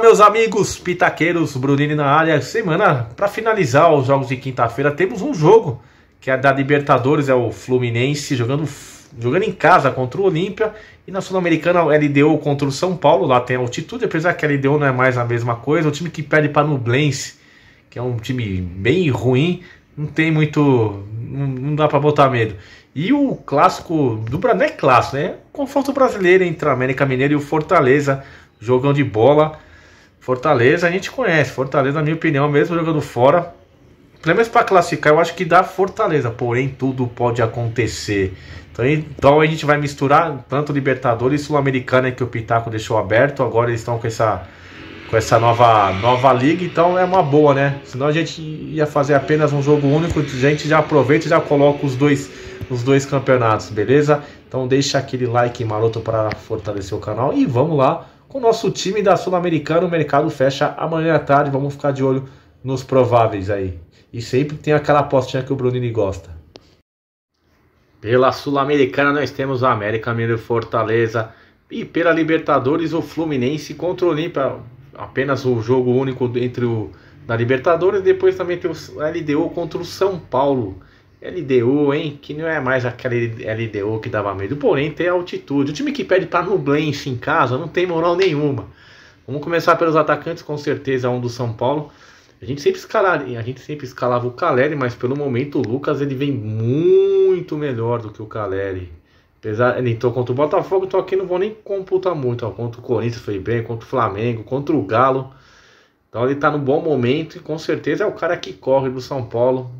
meus amigos pitaqueiros, Brunini na área. Semana, para finalizar os jogos de quinta-feira, temos um jogo que é da Libertadores, é o Fluminense jogando, jogando em casa contra o Olímpia e na Sul-Americana o LDU contra o São Paulo, lá tem altitude, apesar que a LDU não é mais a mesma coisa, o time que perde para Nublense, que é um time bem ruim, não tem muito, não, não dá para botar medo. E o clássico do Brasil, não é clássico, né? É Confronto brasileiro entre a América Mineiro e o Fortaleza, jogão de bola. Fortaleza a gente conhece. Fortaleza, na minha opinião, mesmo jogando fora, pelo menos para classificar, eu acho que dá Fortaleza. Porém, tudo pode acontecer. Então, então a gente vai misturar tanto Libertadores Sul-Americana que o Pitaco deixou aberto. Agora eles estão com essa com essa nova nova liga, então é uma boa, né? Senão a gente ia fazer apenas um jogo único, a gente já aproveita e já coloca os dois os dois campeonatos, beleza? Então deixa aquele like maroto para fortalecer o canal e vamos lá com o nosso time da Sul-Americana. O mercado fecha amanhã à tarde. Vamos ficar de olho nos prováveis aí. E sempre tem aquela apostinha que o Brunini gosta. Pela Sul-Americana nós temos a América Mineiro Fortaleza. E pela Libertadores o Fluminense contra o Olímpia. Apenas o jogo único entre o da Libertadores. Depois também tem o LDU contra o São Paulo. LDU, hein? Que não é mais aquele LDU que dava medo. Porém, tem altitude. O time que pede para Nublense em casa não tem moral nenhuma. Vamos começar pelos atacantes, com certeza, um do São Paulo. A gente sempre escalava, a gente sempre escalava o Caleri, mas pelo momento o Lucas ele vem muito melhor do que o Caleri. Apesar, ele entrou contra o Botafogo, então aqui não vou nem computar muito. Ó. Contra o Corinthians foi bem, contra o Flamengo, contra o Galo. Então ele está no bom momento e com certeza é o cara que corre do São Paulo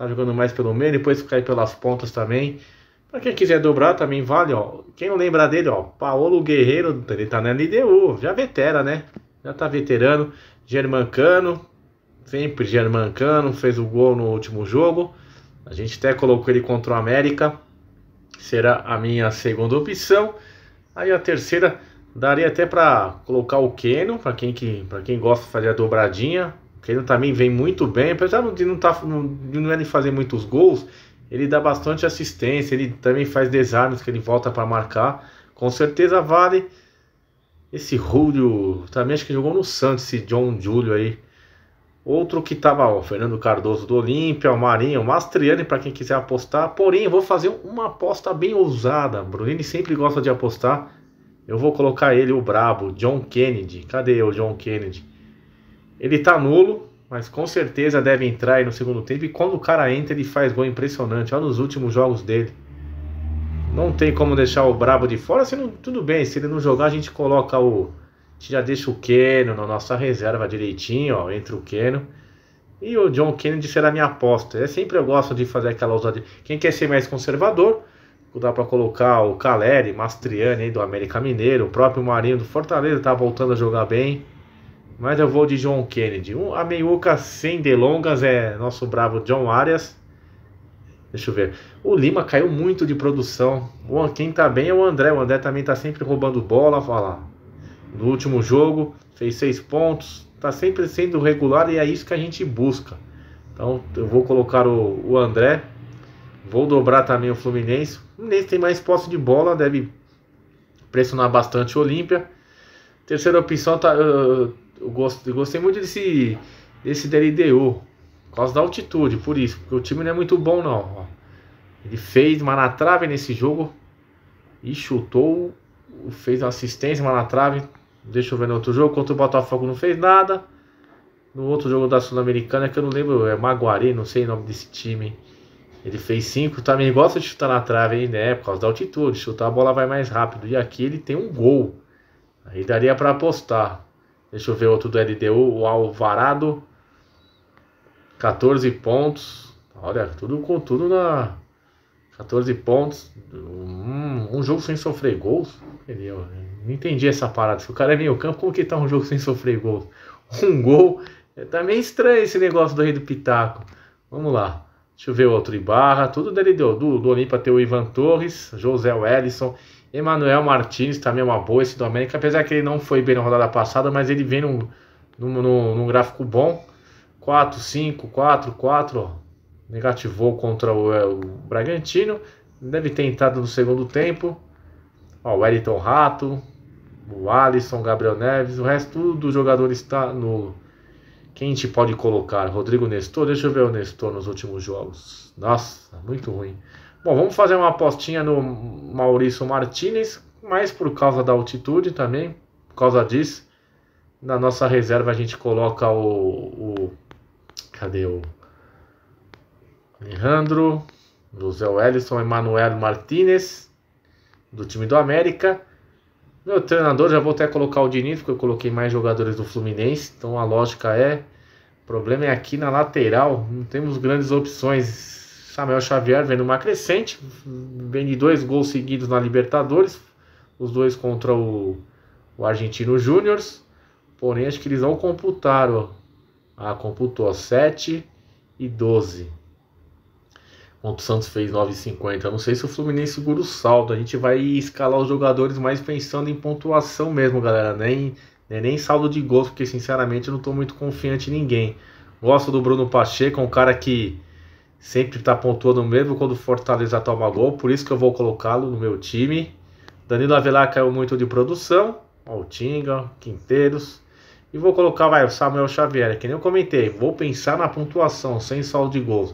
tá jogando mais pelo meio, depois cai pelas pontas também. Para quem quiser dobrar também vale, ó. Quem não lembrar dele, ó, Paolo Guerreiro, ele tá na LDU, já vetera, né? Já tá veterano, Germancano, sempre Germancano, fez o gol no último jogo. A gente até colocou ele contra o América. Será a minha segunda opção. Aí a terceira daria até para colocar o Keno, para quem que, para quem gosta de fazer a dobradinha, que ele também vem muito bem, apesar de não, tá, de não ele é fazer muitos gols, ele dá bastante assistência, ele também faz desarmes que ele volta para marcar. Com certeza vale esse Rúlio também acho que jogou no Santos, esse John Júlio aí. Outro que estava o Fernando Cardoso do Olímpia, o Marinho, o Mastriani para quem quiser apostar. Porém, eu vou fazer uma aposta bem ousada. Brunini sempre gosta de apostar. Eu vou colocar ele, o brabo, John Kennedy. Cadê o John Kennedy? Ele tá nulo, mas com certeza deve entrar aí no segundo tempo. E quando o cara entra, ele faz gol impressionante. Olha nos últimos jogos dele. Não tem como deixar o Brabo de fora. Se não, tudo bem, se ele não jogar, a gente coloca o. A gente já deixa o Keno na nossa reserva direitinho, ó. Entra o Keno. E o John Kennedy será minha aposta. É sempre eu gosto de fazer aquela ousadia. Quem quer ser mais conservador, dá para colocar o Caleri, Mastriani aí do América Mineiro, o próprio Marinho do Fortaleza tá voltando a jogar bem. Mas eu vou de John Kennedy. A meiuca sem delongas é nosso bravo John Arias. Deixa eu ver. O Lima caiu muito de produção. Quem tá bem é o André. O André também tá sempre roubando bola. Fala. No último jogo, fez seis pontos. Tá sempre sendo regular e é isso que a gente busca. Então eu vou colocar o, o André. Vou dobrar também o Fluminense. O Fluminense tem mais posse de bola, deve pressionar bastante o Olímpia. Terceira opção, tá, uh, eu, gosto, eu gostei muito desse, desse DLDU, por causa da altitude, por isso, porque o time não é muito bom não. Ó. Ele fez uma na trave nesse jogo e chutou, fez uma assistência, uma na trave. Deixa eu ver no outro jogo, contra o Botafogo não fez nada. No outro jogo da Sul-Americana, que eu não lembro, é Maguari, não sei o nome desse time. Ele fez 5, também gosta de chutar na trave aí, né? Por causa da altitude, chutar a bola vai mais rápido. E aqui ele tem um gol. Aí daria para apostar. Deixa eu ver outro do LDU, o Alvarado. 14 pontos. Olha, tudo com tudo na. 14 pontos. Um, um, jogo sem sofrer gols. Eu não entendi essa parada. Se o cara é meio campo, como que tá um jogo sem sofrer gols? Um gol. É, tá meio estranho esse negócio do Rei do Pitaco. Vamos lá. Deixa eu ver outro Ibarra. Tudo dele deu. Do, do Olímpia tem o Ivan Torres, José Wellison Emanuel Martins também é uma boa esse do América, apesar que ele não foi bem na rodada passada, mas ele vem num, num, num, num gráfico bom. 4, 5, 4, 4, negativou contra o, é, o, Bragantino. Deve ter entrado no segundo tempo. Ó, o Wellington Rato, o Alisson, Gabriel Neves, o resto do jogador está no. Quem a gente pode colocar? Rodrigo Nestor, deixa eu ver o Nestor nos últimos jogos. Nossa, muito ruim. Bom, vamos fazer uma apostinha no Maurício Martinez, mas por causa da altitude também, por causa disso, na nossa reserva a gente coloca o, o cadê o Alejandro, José Wellison, Emanuel Martinez, do time do América. Meu treinador, já vou até colocar o Diniz, porque eu coloquei mais jogadores do Fluminense. Então a lógica é: o problema é aqui na lateral, não temos grandes opções. Samuel Xavier vendo uma crescente, vem de dois gols seguidos na Libertadores, os dois contra o, o Argentino Júnior. Porém, acho que eles não computaram. Ah, computou 7 e 12. o Santos fez 9,50. Não sei se o Fluminense segura o saldo. A gente vai escalar os jogadores mais pensando em pontuação mesmo, galera. Nem, nem, nem saldo de gols, porque sinceramente eu não estou muito confiante em ninguém. Gosto do Bruno Pacheco, é um cara que sempre está pontuando mesmo quando o Fortaleza toma tá gol, por isso que eu vou colocá-lo no meu time. Danilo Avelar caiu muito de produção, Altinga, Quinteiros. E vou colocar vai, o Samuel Xavier, que nem eu comentei, vou pensar na pontuação, sem saldo de gols.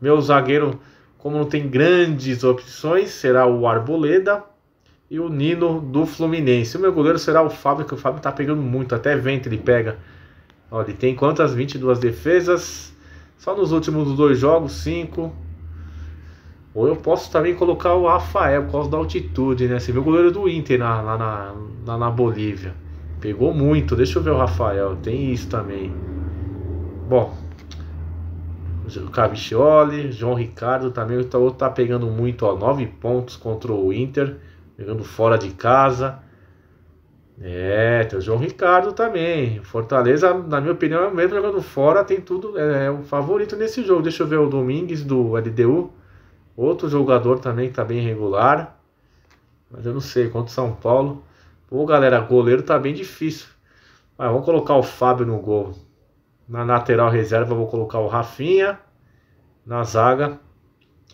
Meu zagueiro, como não tem grandes opções, será o Arboleda e o Nino do Fluminense. O meu goleiro será o Fábio, que o Fábio está pegando muito, até vento ele pega. Olha, ele tem quantas? 22 defesas, só nos últimos dois jogos, cinco. Ou eu posso também colocar o Rafael por causa da altitude, né? Você viu o goleiro do Inter na, lá na, na, na Bolívia. Pegou muito. Deixa eu ver o Rafael. Tem isso também. Bom. o Cavicchioli, João Ricardo também. O tá, tá pegando muito, ó. Nove pontos contra o Inter. Pegando fora de casa. É, tem o João Ricardo também. Fortaleza, na minha opinião, é mesmo jogando fora, tem tudo. É, é o favorito nesse jogo. Deixa eu ver o Domingues do LDU. Outro jogador também que tá bem regular. Mas eu não sei, contra o São Paulo. Pô, galera, goleiro tá bem difícil. Mas vamos colocar o Fábio no gol. Na lateral reserva, vou colocar o Rafinha. Na zaga,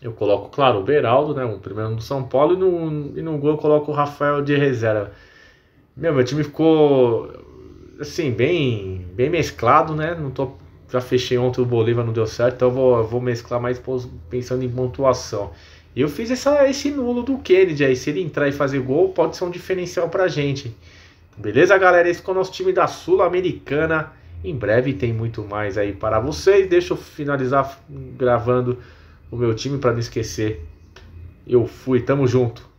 eu coloco, claro, o Beraldo, né? O primeiro do São Paulo. E no, e no gol, eu coloco o Rafael de reserva. Meu, meu time ficou assim, bem, bem mesclado, né? Não tô, já fechei ontem o Bolívar, não deu certo, então eu vou, vou mesclar mais pensando em pontuação. Eu fiz essa, esse nulo do Kennedy aí. Se ele entrar e fazer gol, pode ser um diferencial pra gente. Beleza, galera? Esse foi é o nosso time da Sul-Americana. Em breve tem muito mais aí para vocês. Deixa eu finalizar gravando o meu time para não esquecer. Eu fui, tamo junto.